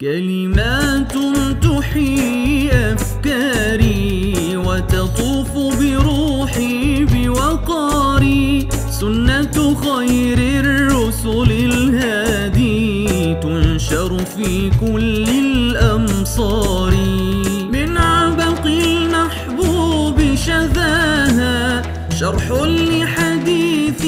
كلمات تحيي أفكاري وتطوف بروحي بوقاري سنة خير الرسل الهادي تنشر في كل الأمصار من عبق المحبوب شذاها شرح لحديث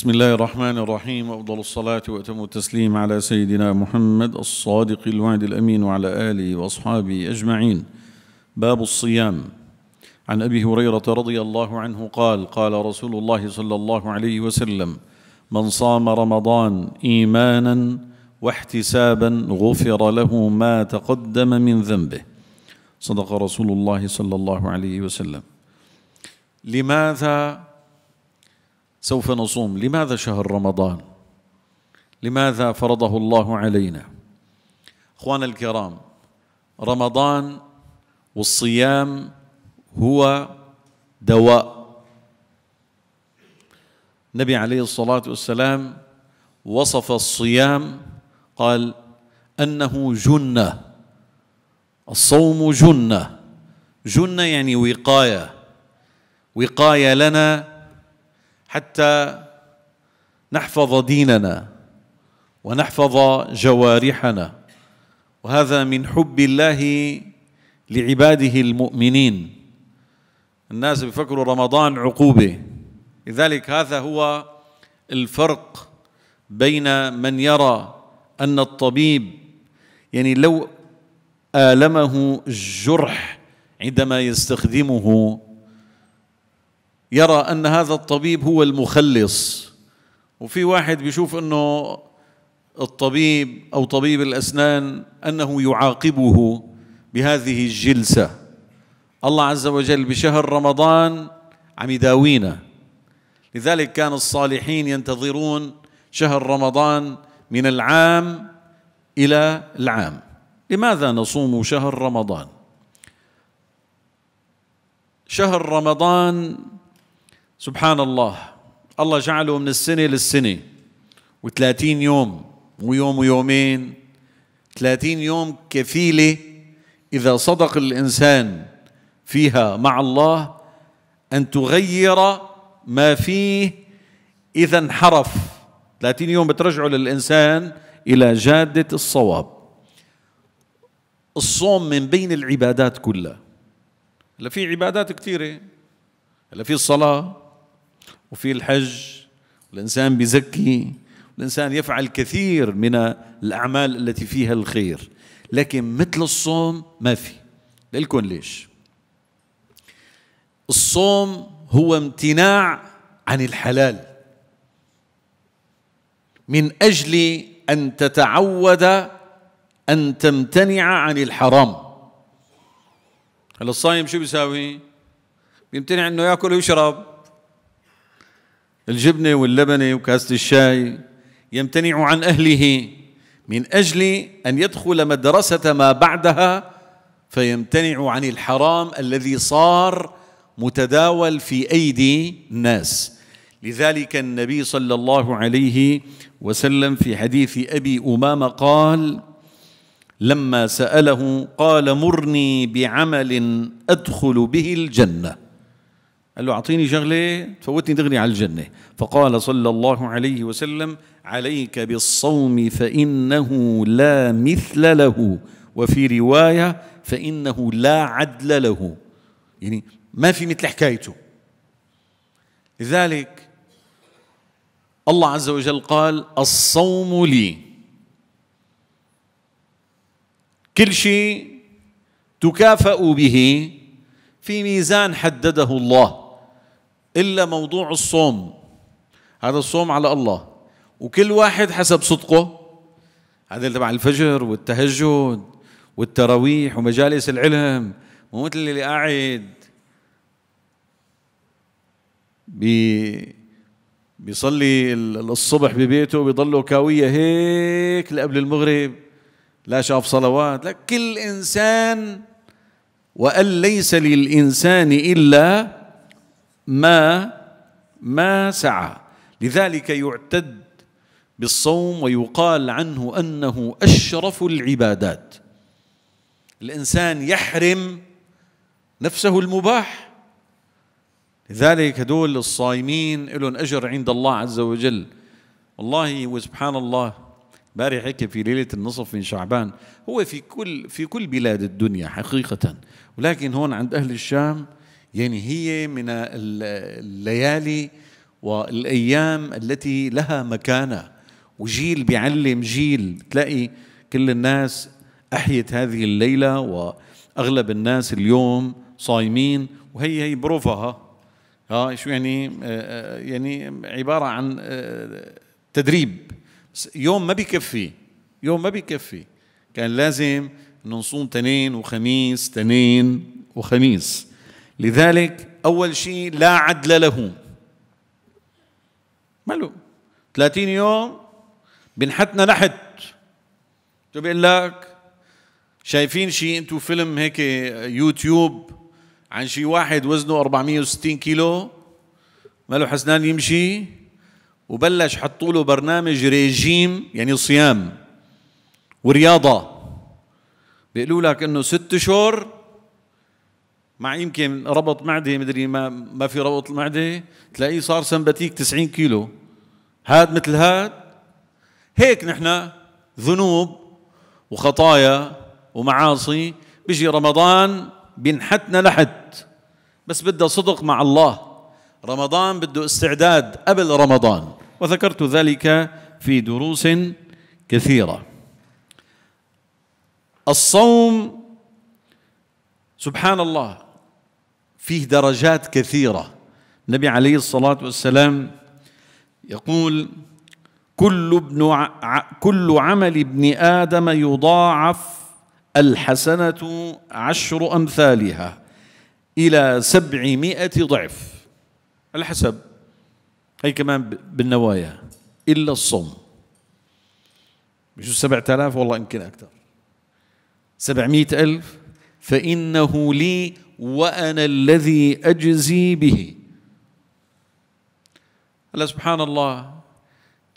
بسم الله الرحمن الرحيم أفضل الصلاة وأتم التسليم على سيدنا محمد الصادق الوعد الأمين وعلى آله وأصحابه أجمعين باب الصيام عن أبي هريرة رضي الله عنه قال قال رسول الله صلى الله عليه وسلم من صام رمضان إيمانا واحتسابا غفر له ما تقدم من ذنبه صدق رسول الله صلى الله عليه وسلم لماذا سوف نصوم لماذا شهر رمضان لماذا فرضه الله علينا اخوانا الكرام رمضان والصيام هو دواء النبي عليه الصلاه والسلام وصف الصيام قال انه جنه الصوم جنه جنه يعني وقايه وقايه لنا حتى نحفظ ديننا ونحفظ جوارحنا وهذا من حب الله لعباده المؤمنين الناس بفكروا رمضان عقوبه لذلك هذا هو الفرق بين من يرى ان الطبيب يعني لو المه الجرح عندما يستخدمه يرى أن هذا الطبيب هو المخلص وفي واحد بيشوف أنه الطبيب أو طبيب الأسنان أنه يعاقبه بهذه الجلسة الله عز وجل بشهر رمضان عم يداوينا لذلك كان الصالحين ينتظرون شهر رمضان من العام إلى العام لماذا نصوم شهر رمضان شهر رمضان سبحان الله الله جعله من السنة للسنة و30 يوم مو يوم ويومين 30 يوم كفيلة إذا صدق الإنسان فيها مع الله أن تغير ما فيه إذا انحرف 30 يوم بترجعه للإنسان إلى جادة الصواب الصوم من بين العبادات كلها هلا في عبادات كثيرة هلا في الصلاة وفي الحج الإنسان بيزكي الإنسان يفعل كثير من الأعمال التي فيها الخير لكن مثل الصوم ما في لكم ليش الصوم هو امتناع عن الحلال من أجل أن تتعود أن تمتنع عن الحرام هلا الصايم شو بيساوي بيمتنع أنه يأكل ويشرب الجبنة واللبنة وكاسة الشاي يمتنع عن أهله من أجل أن يدخل مدرسة ما بعدها فيمتنع عن الحرام الذي صار متداول في أيدي الناس لذلك النبي صلى الله عليه وسلم في حديث أبي أمامة قال لما سأله قال مرني بعمل أدخل به الجنة قال له أعطيني شغلة تفوتني دغري على الجنة فقال صلى الله عليه وسلم عليك بالصوم فإنه لا مثل له وفي رواية فإنه لا عدل له يعني ما في مثل حكايته لذلك الله عز وجل قال الصوم لي كل شيء تكافأ به في ميزان حدده الله إلا موضوع الصوم هذا الصوم على الله وكل واحد حسب صدقه هذا تبع الفجر والتهجد والتراويح ومجالس العلم مو مثل اللي قاعد بي بيصلي الصبح ببيته بيضلوا كاويه هيك لقبل المغرب لا شاف صلوات لا كل انسان وان ليس للانسان الا ما ما سعى لذلك يعتد بالصوم ويقال عنه انه اشرف العبادات الانسان يحرم نفسه المباح لذلك هدول الصايمين لهم اجر عند الله عز وجل والله وسبحان الله بارح هيك في ليله النصف من شعبان هو في كل في كل بلاد الدنيا حقيقه ولكن هون عند اهل الشام يعني هي من الليالي والايام التي لها مكانه وجيل بيعلم جيل تلاقي كل الناس احيت هذه الليله واغلب الناس اليوم صايمين وهي هي بروفها ها شو يعني آه، آه، يعني عباره عن آه، تدريب تدريب يوم ما بيكفي يوم ما بيكفي كان لازم نصوم تنين وخميس تنين وخميس لذلك أول شيء لا عدل له له 30 يوم بنحتنا نحت شو بيقول لك شايفين شيء انتو فيلم هيك يوتيوب عن شي واحد وزنه 460 كيلو ما له حسنان يمشي وبلش حطوا له برنامج ريجيم يعني صيام ورياضه بيقولوا لك انه ست شهور مع يمكن ربط معده مدري ما ما في ربط المعده تلاقيه صار سمباتيك 90 كيلو هاد مثل هاد هيك نحن ذنوب وخطايا ومعاصي بيجي رمضان بينحتنا لحد بس بدها صدق مع الله رمضان بده استعداد قبل رمضان وذكرت ذلك في دروس كثيره الصوم سبحان الله فيه درجات كثيرة النبي عليه الصلاة والسلام يقول كل ابن كل عمل ابن آدم يضاعف الحسنة عشر أمثالها إلى سبعمائة ضعف على حسب هي كمان بالنوايا إلا الصوم مش سبعة آلاف والله يمكن أكثر سبعمائة ألف فإنه لي وأنا الذي أجزي به هلا سبحان الله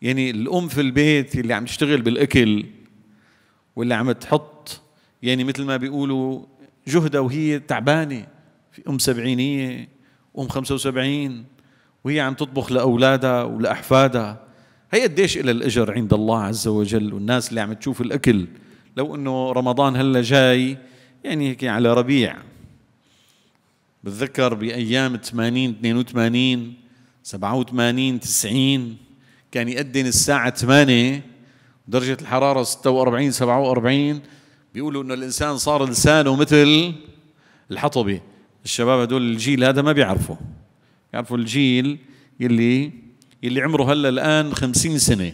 يعني الأم في البيت اللي عم تشتغل بالأكل واللي عم تحط يعني مثل ما بيقولوا جهدها وهي تعبانة في أم سبعينية أم خمسة وسبعين وهي عم تطبخ لأولادها ولأحفادها هي قديش إلى الأجر عند الله عز وجل والناس اللي عم تشوف الأكل لو أنه رمضان هلا جاي يعني هيك على ربيع بتذكر بايام 80 82 87 90 كان يأذن الساعة 8 درجة الحرارة 46 47 بيقولوا انه الانسان صار لسانه مثل الحطبة الشباب هدول الجيل هذا ما بيعرفوا بيعرفوا الجيل اللي اللي عمره هلا الان 50 سنة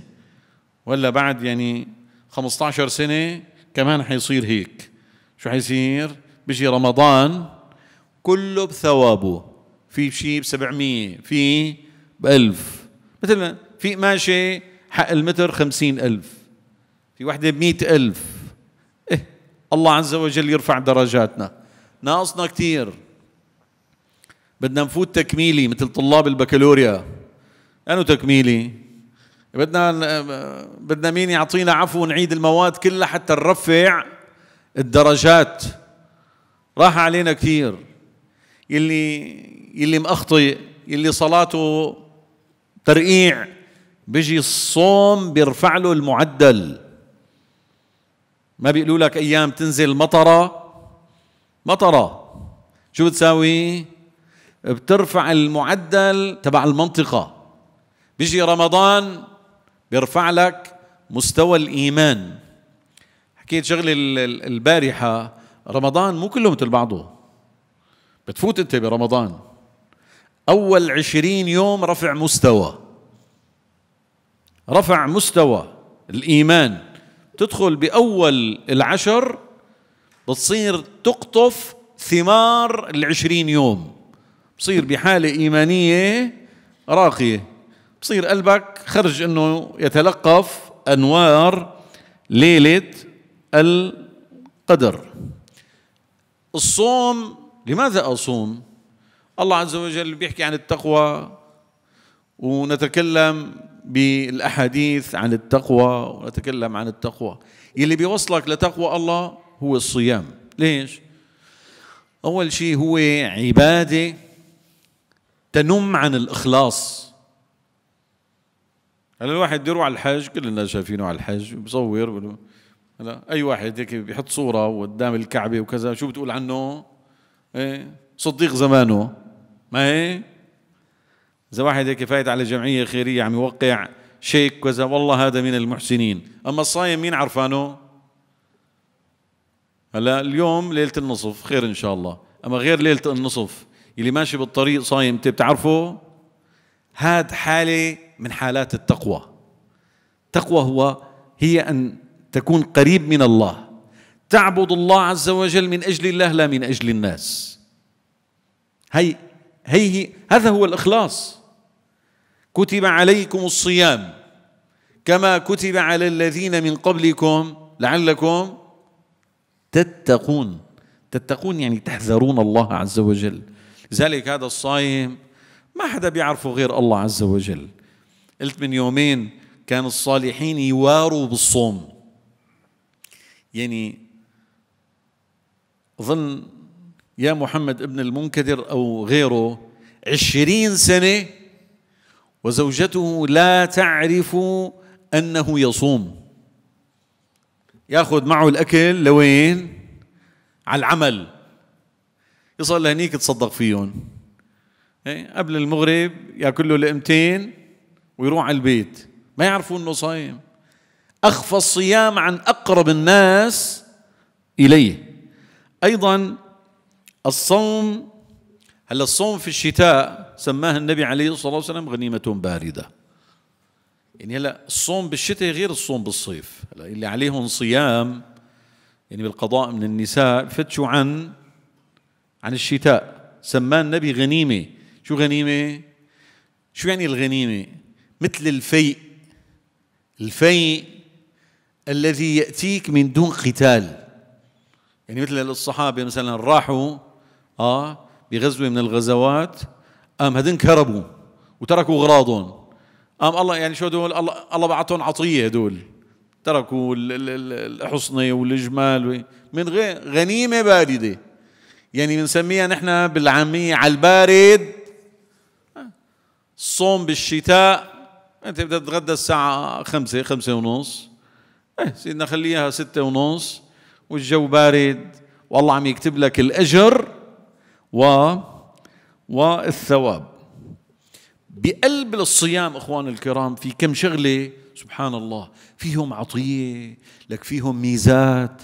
ولا بعد يعني 15 سنة كمان حيصير هيك شو حيصير بيجي رمضان كله بثوابه في شيء ب 700 في ب 1000 مثلا في قماشه حق المتر 50000 في وحده ب 100000 إيه الله عز وجل يرفع درجاتنا ناقصنا كثير بدنا نفوت تكميلي مثل طلاب البكالوريا انو تكميلي بدنا بدنا مين يعطينا عفو نعيد المواد كلها حتى نرفع الدرجات راح علينا كثير يلي يلي مأخطئ يلي صلاته ترقيع بيجي الصوم بيرفع له المعدل ما بيقولوا لك ايام تنزل مطره مطره شو بتساوي بترفع المعدل تبع المنطقه بيجي رمضان بيرفع لك مستوى الايمان حكيت شغله البارحه رمضان مو كله مثل بعضه بتفوت انت برمضان اول عشرين يوم رفع مستوى رفع مستوى الايمان تدخل باول العشر بتصير تقطف ثمار العشرين يوم بصير بحالة إيمانية راقية بصير قلبك خرج أنه يتلقف أنوار ليلة القدر الصوم لماذا أصوم الله عز وجل بيحكي عن التقوى ونتكلم بالأحاديث عن التقوى ونتكلم عن التقوى يلي بيوصلك لتقوى الله هو الصيام ليش؟ أول شيء هو عبادة تنم عن الإخلاص هلا الواحد يروح على الحج كلنا شايفينه على الحج بصور هلا أي واحد هيك بيحط صورة قدام الكعبة وكذا شو بتقول عنه؟ ايه صديق زمانه ما هي اذا واحد هيك فايت على جمعيه خيريه عم يوقع شيك كذا والله هذا من المحسنين اما الصايم مين عرفانه هلا اليوم ليله النصف خير ان شاء الله اما غير ليله النصف اللي ماشي بالطريق صايم انت بتعرفه هاد حاله من حالات التقوى التقوى هو هي ان تكون قريب من الله تعبد الله عز وجل من أجل الله لا من أجل الناس هي, هي هذا هو الإخلاص كتب عليكم الصيام كما كتب على الذين من قبلكم لعلكم تتقون تتقون يعني تحذرون الله عز وجل لذلك هذا الصايم ما حدا بيعرفه غير الله عز وجل قلت من يومين كان الصالحين يواروا بالصوم يعني أظن يا محمد ابن المنكدر أو غيره عشرين سنة وزوجته لا تعرف أنه يصوم ياخذ معه الأكل لوين على العمل يصل لهنيك تصدق فيهم إيه؟ قبل المغرب ياكل له لقمتين ويروح على البيت ما يعرفوا انه صايم اخفى الصيام عن اقرب الناس اليه أيضا الصوم هلا الصوم في الشتاء سماه النبي عليه الصلاة والسلام غنيمة باردة يعني هلا الصوم بالشتاء غير الصوم بالصيف هلا اللي عليهم صيام يعني بالقضاء من النساء فتشوا عن عن الشتاء سماه النبي غنيمة شو غنيمة شو يعني الغنيمة مثل الفيء الفيء الذي يأتيك من دون قتال يعني مثل الصحابة مثلا راحوا آه بغزوة من الغزوات قام هدن كربوا وتركوا أغراضهم قام الله يعني شو دول الله الله بعثهم عطية هدول تركوا الحصنة والجمال من غير غنيمة باردة يعني بنسميها نحن بالعامية على البارد الصوم بالشتاء انت بدك تتغدى الساعة خمسة خمسة ونص ايه سيدنا خليها ستة ونص والجو بارد والله عم يكتب لك الأجر و والثواب بقلب الصيام إخوان الكرام في كم شغلة سبحان الله فيهم عطية لك فيهم ميزات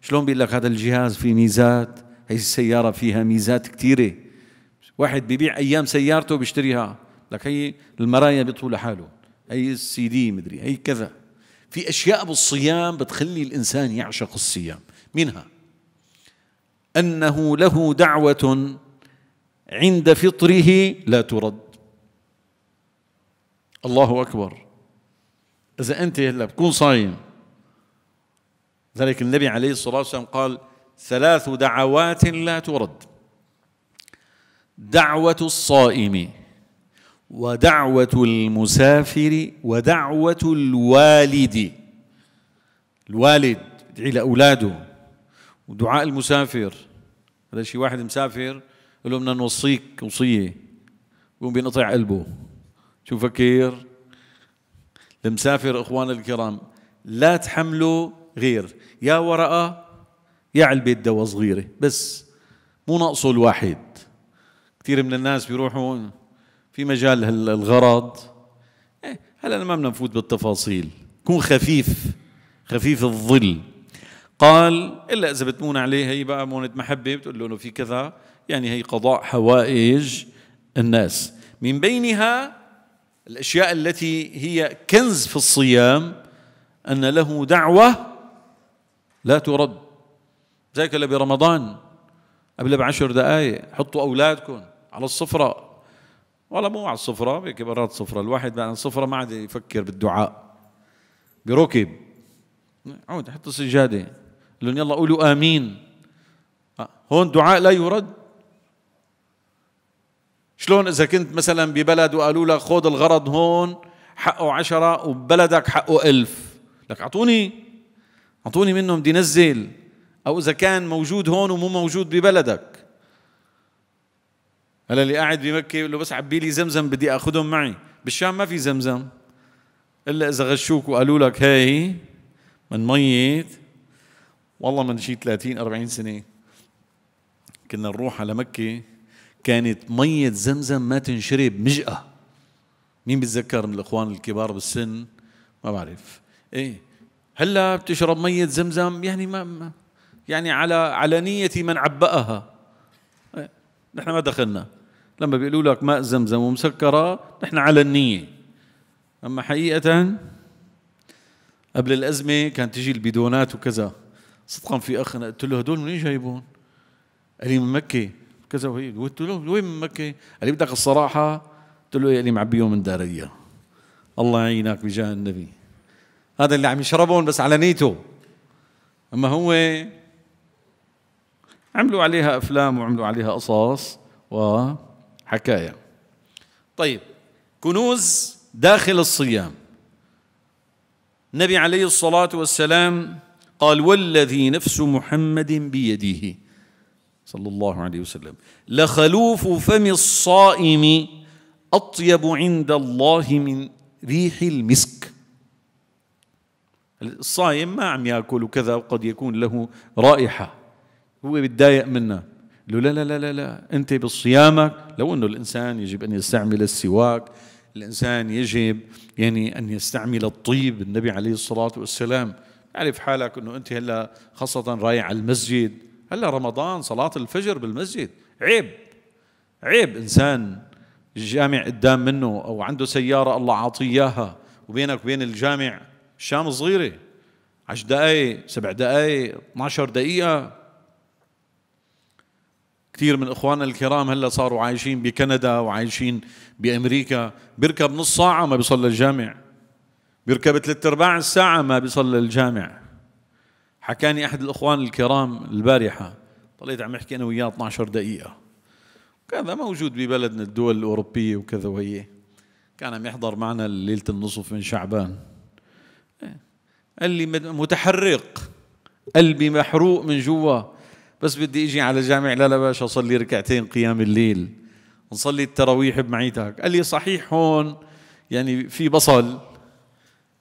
شلون بيقول لك هذا الجهاز فيه ميزات هي السيارة فيها ميزات كثيرة واحد بيبيع أيام سيارته بيشتريها لك هي المرايا بيطول حاله هي السي دي مدري هي كذا في أشياء بالصيام بتخلي الإنسان يعشق الصيام منها أنه له دعوة عند فطره لا ترد الله أكبر إذا أنت هلا بتكون صايم ذلك النبي عليه الصلاة والسلام قال ثلاث دعوات لا ترد دعوة الصائم ودعوة المسافر ودعوة الوالد الوالد يدعي لأولاده ودعاء المسافر هذا شيء واحد مسافر يقول له بدنا نوصيك وصية يقوم بينقطع قلبه شو فكر المسافر إخوان الكرام لا تحمله غير يا ورقة يا علبة دواء صغيرة بس مو ناقصه الواحد كثير من الناس بيروحوا في مجال الغرض إيه هلا ما بدنا نفوت بالتفاصيل كون خفيف خفيف الظل قال الا اذا بتمون عليه هي بقى مونه محبه بتقول له انه في كذا يعني هي قضاء حوائج الناس من بينها الاشياء التي هي كنز في الصيام ان له دعوه لا ترد ذاك اللي برمضان قبل بعشر دقائق حطوا اولادكم على الصفره والله مو على الصفرة بكبرات الصفرة الواحد بقى الصفرة ما عاد يفكر بالدعاء بركب عود حط السجادة لهم يلا قولوا آمين هون دعاء لا يرد شلون إذا كنت مثلا ببلد وقالوا لك خذ الغرض هون حقه عشرة وببلدك حقه ألف لك أعطوني أعطوني منهم بدي نزل أو إذا كان موجود هون ومو موجود ببلدك هلا اللي قاعد بمكه بقول له بس عبي لي زمزم بدي اخذهم معي بالشام ما في زمزم الا اذا غشوك وقالوا لك هاي من ميت والله من شي 30 40 سنه كنا نروح على مكه كانت مية زمزم ما تنشرب مجأة مين بتذكر من الإخوان الكبار بالسن ما بعرف إيه هلا بتشرب مية زمزم يعني ما يعني على على نية من عبأها إيه. نحن ما دخلنا لما بيقولوا لك ماء زمزم ومسكرة نحن على النية أما حقيقة قبل الأزمة كانت تجي البدونات وكذا صدقا في أنا قلت له هدول منين جايبون؟ قال لي من مكة كذا وهي قلت له وين من مكة؟ قال لي بدك الصراحة قلت له يا إيه، لي معبيهم من دارية الله يعينك بجاه النبي هذا اللي عم يشربهم بس على نيته أما هو عملوا عليها أفلام وعملوا عليها قصص و حكاية طيب كنوز داخل الصيام النبي عليه الصلاة والسلام قال والذي نفس محمد بيده صلى الله عليه وسلم لخلوف فم الصائم أطيب عند الله من ريح المسك الصائم ما عم ياكل وكذا وقد يكون له رائحة هو بيتضايق منها له لا لا لا لا, لا. أنت بصيامك لو أنه الإنسان يجب أن يستعمل السواك الإنسان يجب يعني أن يستعمل الطيب النبي عليه الصلاة والسلام أعرف حالك أنه أنت هلأ خاصة رايح على المسجد هلأ رمضان صلاة الفجر بالمسجد عيب عيب إنسان الجامع قدام منه أو عنده سيارة الله عاطيه إياها وبينك وبين الجامع الشام صغيرة عشر دقايق سبع دقايق 12 دقيقة كثير من اخواننا الكرام هلا صاروا عايشين بكندا وعايشين بامريكا بيركب نص ساعه ما بيصلي الجامع بيركب ثلاث ارباع الساعه ما بيصلي الجامع حكاني احد الاخوان الكرام البارحه طلعت عم يحكي انا وياه 12 دقيقه وكذا موجود ببلدنا الدول الاوروبيه وكذا وهي كان عم يحضر معنا ليله النصف من شعبان إيه. قال لي متحرق قلبي محروق من جوا بس بدي اجي على جامع لا لا باشا اصلي ركعتين قيام الليل نصلي التراويح بمعيتك قال لي صحيح هون يعني في بصل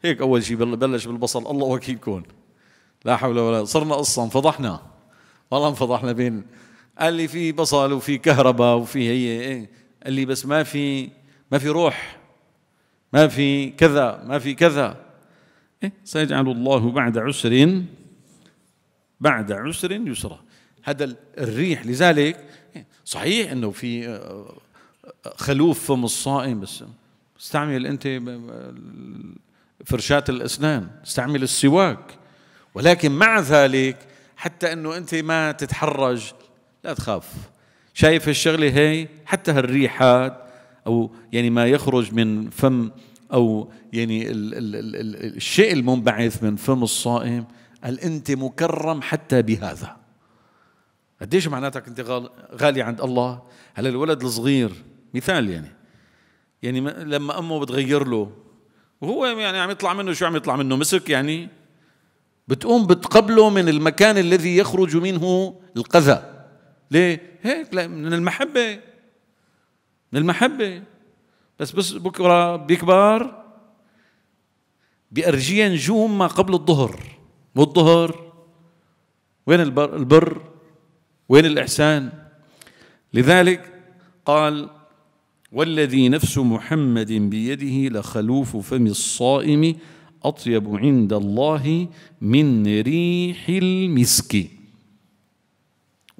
هيك اول شيء بلش بالبصل الله وكيل لا حول ولا صرنا قصه انفضحنا والله انفضحنا بين قال لي في بصل وفي كهرباء وفي هي إيه؟ قال لي بس ما في ما في روح ما في كذا ما في كذا إيه؟ سيجعل الله بعد عسر بعد عسر يسرا هذا الريح لذلك صحيح انه في آه، آه، خلوف فم الصائم بس استعمل انت فرشاة الاسنان استعمل السواك ولكن مع ذلك حتى انه انت ما تتحرج لا تخاف شايف الشغله هي حتى هالريحات او يعني ما يخرج من فم او يعني ال ال ال الشيء المنبعث من فم الصائم قال انت مكرم حتى بهذا قديش معناتك انت غالي عند الله هلا الولد الصغير مثال يعني يعني لما امه بتغير له وهو يعني عم يطلع منه شو عم يطلع منه مسك يعني بتقوم بتقبله من المكان الذي يخرج منه القذى ليه هيك لا من المحبه من المحبه بس بس بكره بيكبر بيأرجيه نجوم ما قبل الظهر والظهر وين البر, البر وين الإحسان لذلك قال والذي نفس محمد بيده لخلوف فم الصائم أطيب عند الله من ريح المسك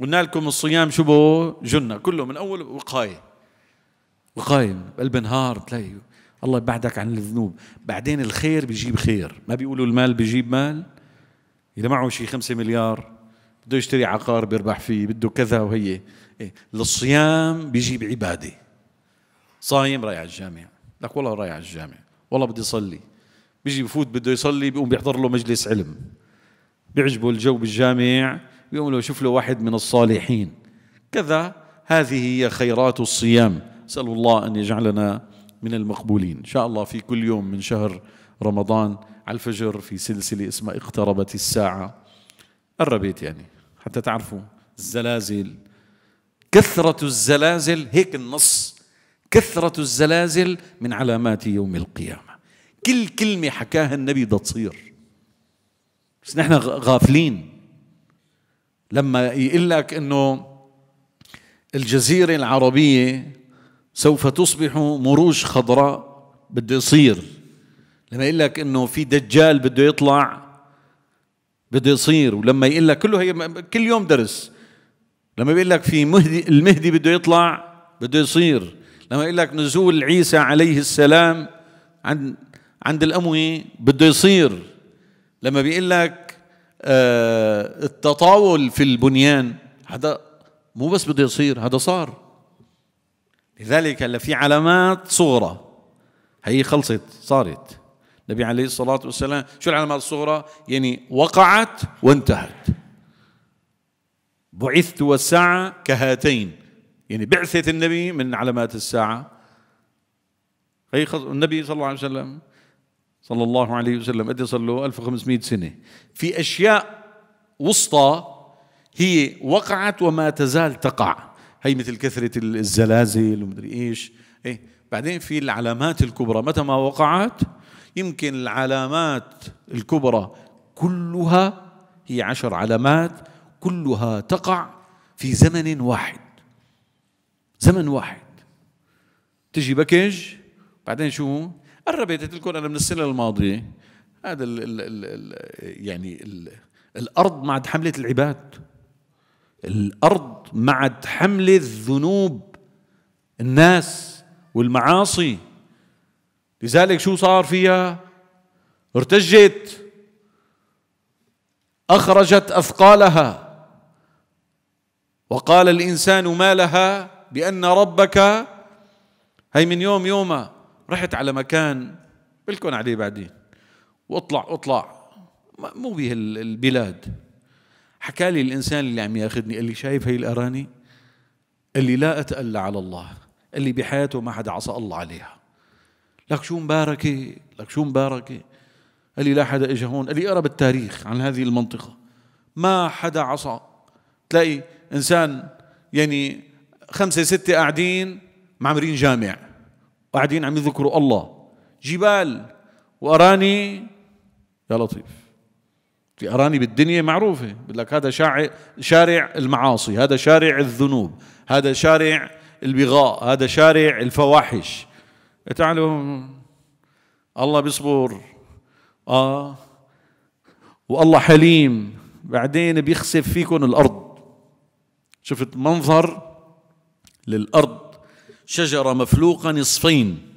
قلنا لكم الصيام شبه جنة كله من أول وقاية وقاية قلب نهار تلاقيه الله يبعدك عن الذنوب بعدين الخير بيجيب خير ما بيقولوا المال بيجيب مال إذا معه شيء خمسة مليار بده يشتري عقار بيربح فيه بده كذا وهي إيه؟ الصيام بيجيب عبادة صايم رايح على الجامع لك والله رايح على الجامع والله بدي صلي بيجي بفوت بده يصلي بيقوم بيحضر له مجلس علم بيعجبه الجو بالجامع بيقوم له شوف له واحد من الصالحين كذا هذه هي خيرات الصيام اسال الله ان يجعلنا من المقبولين ان شاء الله في كل يوم من شهر رمضان على الفجر في سلسله اسمها اقتربت الساعه قربت يعني حتى تعرفوا الزلازل كثرة الزلازل هيك النص كثرة الزلازل من علامات يوم القيامة كل كلمة حكاها النبي بدها تصير بس نحن غافلين لما يقول لك انه الجزيرة العربية سوف تصبح مروج خضراء بده يصير لما يقول لك انه في دجال بده يطلع بده يصير ولما يقول لك كله هي كل يوم درس لما بيقول لك في مهدي المهدي بده يطلع بده يصير لما يقول لك نزول عيسى عليه السلام عند عند الأموي بده يصير لما بيقول لك آه التطاول في البنيان هذا مو بس بده يصير هذا صار لذلك هلا في علامات صغرى هي خلصت صارت النبي عليه الصلاة والسلام شو العلامات الصغرى يعني وقعت وانتهت بعثت والساعة كهاتين يعني بعثة النبي من علامات الساعة أي خص... النبي صلى الله عليه وسلم صلى الله عليه وسلم قد له 1500 سنة في أشياء وسطى هي وقعت وما تزال تقع هي مثل كثرة الزلازل ومدري إيش إيه بعدين في العلامات الكبرى متى ما وقعت يمكن العلامات الكبرى كلها هي عشر علامات كلها تقع في زمن واحد زمن واحد تجي بكج بعدين شو قربت قلت لكم انا من السنه الماضيه هذا الـ الـ الـ يعني الـ الارض مع حمله العباد الارض مع حمله الذنوب الناس والمعاصي لذلك شو صار فيها ارتجت اخرجت اثقالها وقال الانسان ما لها بان ربك هي من يوم يوما رحت على مكان بلكن عليه بعدين واطلع اطلع مو به البلاد حكى لي الانسان اللي عم ياخذني قال لي شايف هي الاراني قال لي لا اتألى على الله قال لي بحياته ما حدا عصى الله عليها لك شو مباركة لك شو مباركة قال لي لا حدا اجى هون قال لي اقرا بالتاريخ عن هذه المنطقة ما حدا عصى تلاقي انسان يعني خمسة ستة قاعدين معمرين جامع قاعدين عم يذكروا الله جبال وأراني يا لطيف في أراني بالدنيا معروفة بقول لك هذا شارع شارع المعاصي هذا شارع الذنوب هذا شارع البغاء هذا شارع الفواحش تعالوا الله بيصبر اه والله حليم بعدين بيخسف فيكم الارض شفت منظر للارض شجره مفلوقه نصفين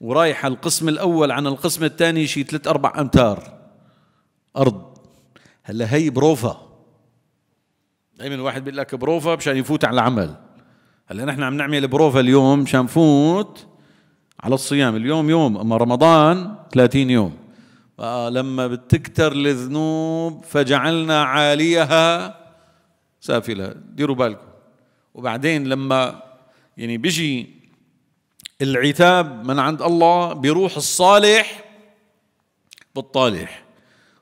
ورايحه القسم الاول عن القسم الثاني شي ثلاث اربع امتار ارض هلا هي بروفا دائما الواحد بيقول لك بروفا مشان يفوت على العمل هلا نحن عم نعمل بروفا اليوم مشان نفوت على الصيام اليوم يوم أما رمضان 30 يوم لما بتكتر الذنوب فجعلنا عاليها سافله ديروا بالكم وبعدين لما يعني بيجي العتاب من عند الله بروح الصالح بالطالح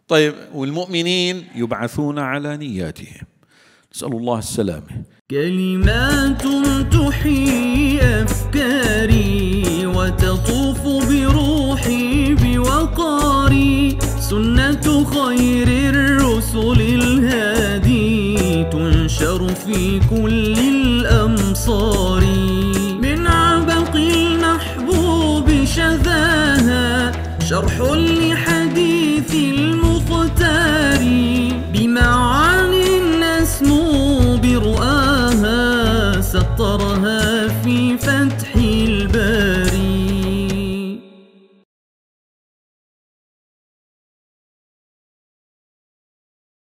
طيب والمؤمنين يبعثون على نياتهم نسأل الله السلامة كلمات تحيي أفكاري وتطوف بروحي بوقاري سنة خير الرسل الهادي تنشر في كل الأمصار من عبق المحبوب شذاها شرح لحبيبي سترى